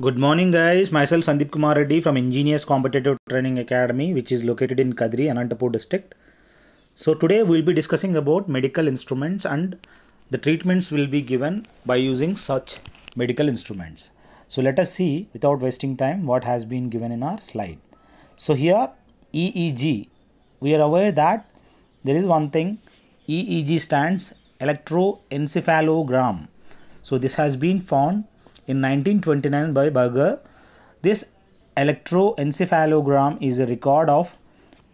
Good morning guys, myself Sandeep Kumar Reddy from Engineers Competitive Training Academy which is located in Kadri, Anantapur district. So today we will be discussing about medical instruments and the treatments will be given by using such medical instruments. So let us see without wasting time what has been given in our slide. So here EEG, we are aware that there is one thing EEG stands electroencephalogram. So this has been found in 1929 by Berger. This electroencephalogram is a record of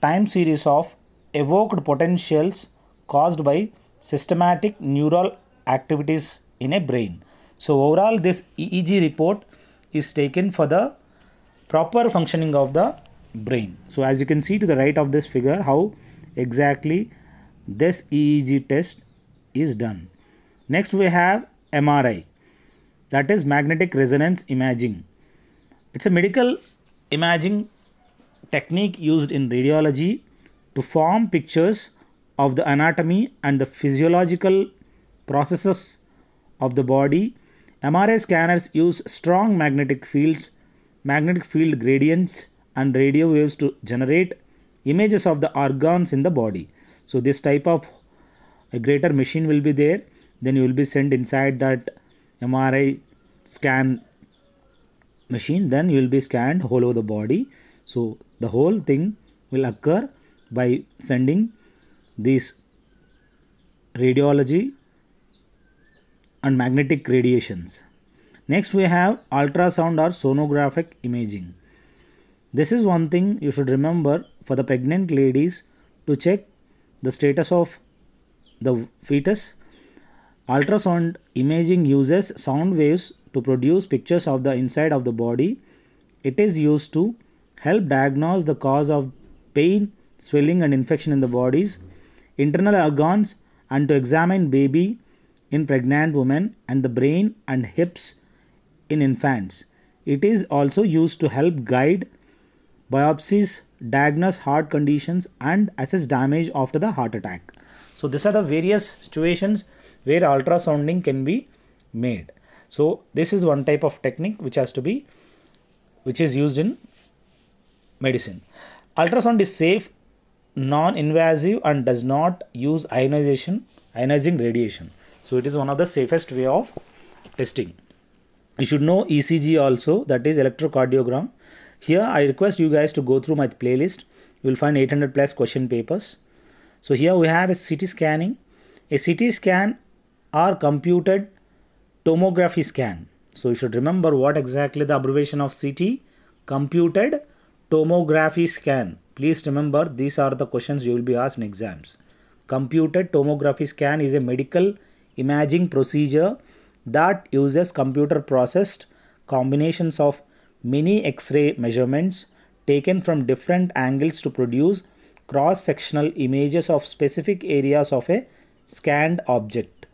time series of evoked potentials caused by systematic neural activities in a brain. So overall this EEG report is taken for the proper functioning of the brain. So as you can see to the right of this figure how exactly this EEG test is done. Next we have MRI that is magnetic resonance imaging. It's a medical imaging technique used in radiology to form pictures of the anatomy and the physiological processes of the body. MRI scanners use strong magnetic fields, magnetic field gradients and radio waves to generate images of the organs in the body. So this type of a greater machine will be there. Then you will be sent inside that MRI scan machine then you will be scanned whole over the body so the whole thing will occur by sending these radiology and magnetic radiations next we have ultrasound or sonographic imaging this is one thing you should remember for the pregnant ladies to check the status of the fetus ultrasound imaging uses sound waves to produce pictures of the inside of the body. It is used to help diagnose the cause of pain, swelling and infection in the bodies, internal organs and to examine baby in pregnant women and the brain and hips in infants. It is also used to help guide biopsies, diagnose heart conditions and assess damage after the heart attack. So these are the various situations where ultrasounding can be made. So this is one type of technique which has to be which is used in medicine. Ultrasound is safe, non-invasive and does not use ionization, ionizing radiation. So it is one of the safest way of testing. You should know ECG also that is electrocardiogram. Here I request you guys to go through my playlist. You will find 800 plus question papers. So here we have a CT scanning. A CT scan are computed tomography scan. So you should remember what exactly the abbreviation of CT computed tomography scan. Please remember these are the questions you will be asked in exams. Computed tomography scan is a medical imaging procedure that uses computer processed combinations of many x-ray measurements taken from different angles to produce cross-sectional images of specific areas of a scanned object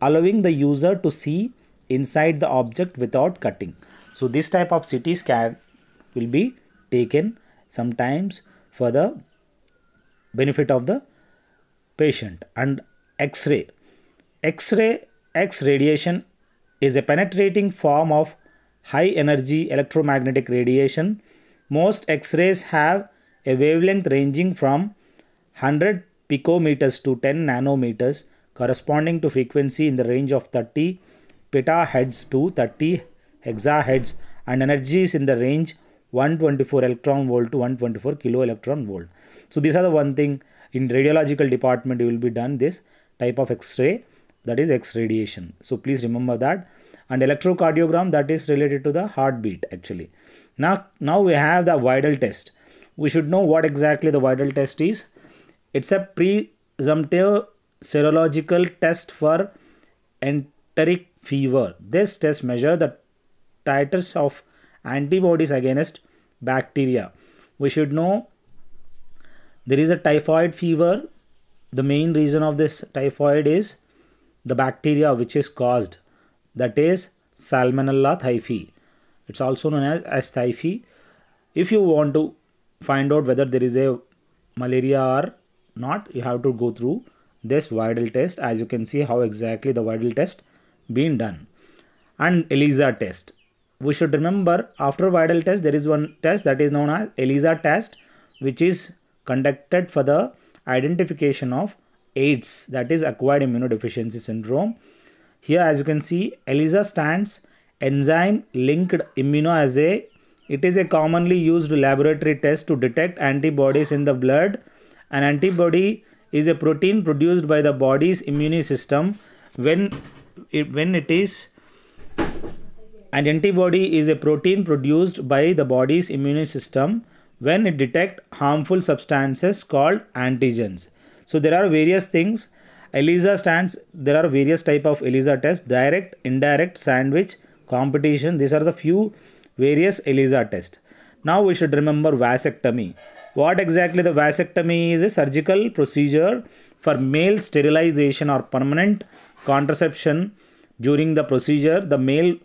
allowing the user to see inside the object without cutting. So this type of CT scan will be taken sometimes for the benefit of the patient and X-ray. X-ray, X radiation is a penetrating form of high energy electromagnetic radiation. Most X-rays have a wavelength ranging from 100 picometers to 10 nanometers corresponding to frequency in the range of 30 petaheads to 30 hexaheads and energy is in the range 124 electron volt to 124 kilo electron volt. So these are the one thing in radiological department you will be done this type of x-ray that is X radiation. So please remember that and electrocardiogram that is related to the heartbeat actually. Now, now we have the vital test. We should know what exactly the vital test is. It's a presumptive serological test for enteric fever. This test measures the titers of antibodies against bacteria. We should know there is a typhoid fever. The main reason of this typhoid is the bacteria which is caused. That is Salmonella typhi. It's also known as, as typhi. If you want to find out whether there is a malaria or not, you have to go through this viral test. As you can see how exactly the viral test been done. And ELISA test. We should remember after viral test there is one test that is known as ELISA test which is conducted for the identification of AIDS that is acquired immunodeficiency syndrome. Here as you can see ELISA stands enzyme linked immunoassay. It is a commonly used laboratory test to detect antibodies in the blood. An antibody is a protein produced by the body's immune system when it, when it is an antibody is a protein produced by the body's immune system when it detects harmful substances called antigens. So there are various things. ELISA stands, there are various type of ELISA test: direct, indirect, sandwich, competition. These are the few various ELISA test. Now we should remember vasectomy. What exactly the vasectomy is a surgical procedure for male sterilization or permanent contraception during the procedure, the male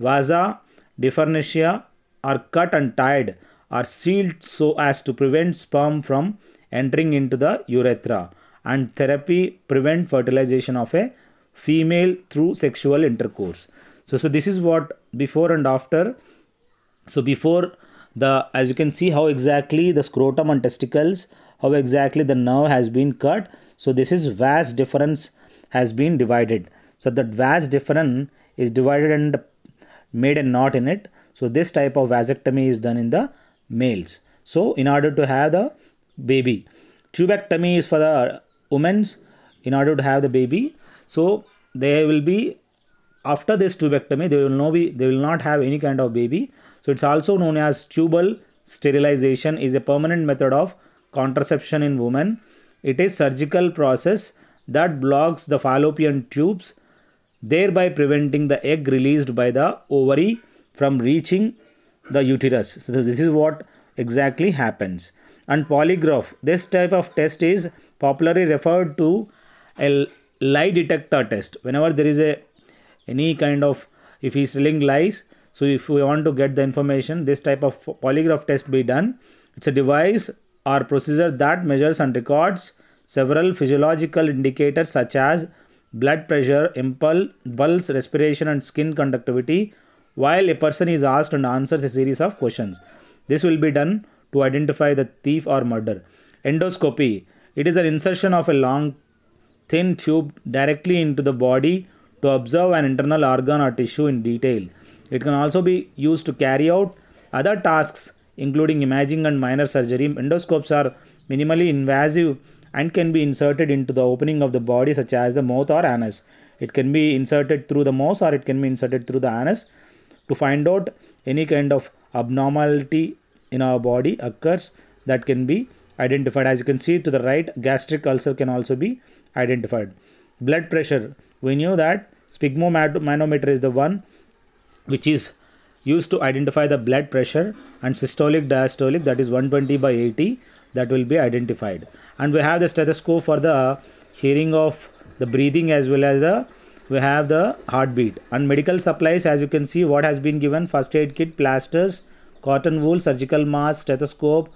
vasa deferentia are cut and tied are sealed so as to prevent sperm from entering into the urethra and therapy prevent fertilization of a female through sexual intercourse so so this is what before and after so before the as you can see how exactly the scrotum and testicles how exactly the nerve has been cut so this is vast difference has been divided so that vas deferens is divided and made a knot in it so this type of vasectomy is done in the males so in order to have the baby tubectomy is for the women's in order to have the baby so they will be after this tubectomy they will not be they will not have any kind of baby so it's also known as tubal sterilization is a permanent method of contraception in women it is surgical process that blocks the fallopian tubes, thereby preventing the egg released by the ovary from reaching the uterus. So this is what exactly happens. And polygraph, this type of test is popularly referred to a lie detector test. Whenever there is a any kind of if he is telling lies, so if we want to get the information, this type of polygraph test be done. It's a device or procedure that measures and records Several physiological indicators such as blood pressure, impulse, pulse, respiration and skin conductivity while a person is asked and answers a series of questions. This will be done to identify the thief or murderer. Endoscopy. It is an insertion of a long thin tube directly into the body to observe an internal organ or tissue in detail. It can also be used to carry out other tasks including imaging and minor surgery. Endoscopes are minimally invasive and can be inserted into the opening of the body such as the mouth or anus. It can be inserted through the mouth or it can be inserted through the anus. To find out any kind of abnormality in our body occurs that can be identified. As you can see to the right, gastric ulcer can also be identified. Blood pressure. We knew that sphygmomanometer is the one which is used to identify the blood pressure and systolic diastolic that is 120 by 80 that will be identified and we have the stethoscope for the hearing of the breathing as well as the we have the heartbeat and medical supplies as you can see what has been given first aid kit plasters cotton wool surgical mask stethoscope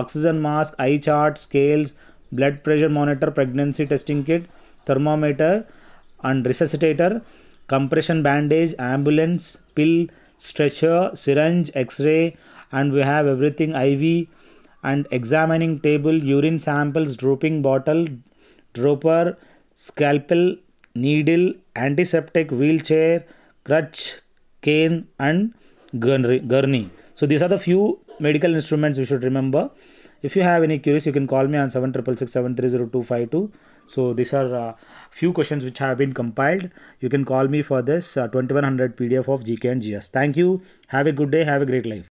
oxygen mask eye chart scales blood pressure monitor pregnancy testing kit thermometer and resuscitator compression bandage ambulance pill stretcher syringe x-ray and we have everything iv and examining table, urine samples, drooping bottle, dropper, scalpel, needle, antiseptic, wheelchair, crutch, cane and gurney. So these are the few medical instruments you should remember. If you have any queries, you can call me on 766730252. So these are uh, few questions which have been compiled. You can call me for this uh, 2100 PDF of GK and GS. Thank you. Have a good day. Have a great life.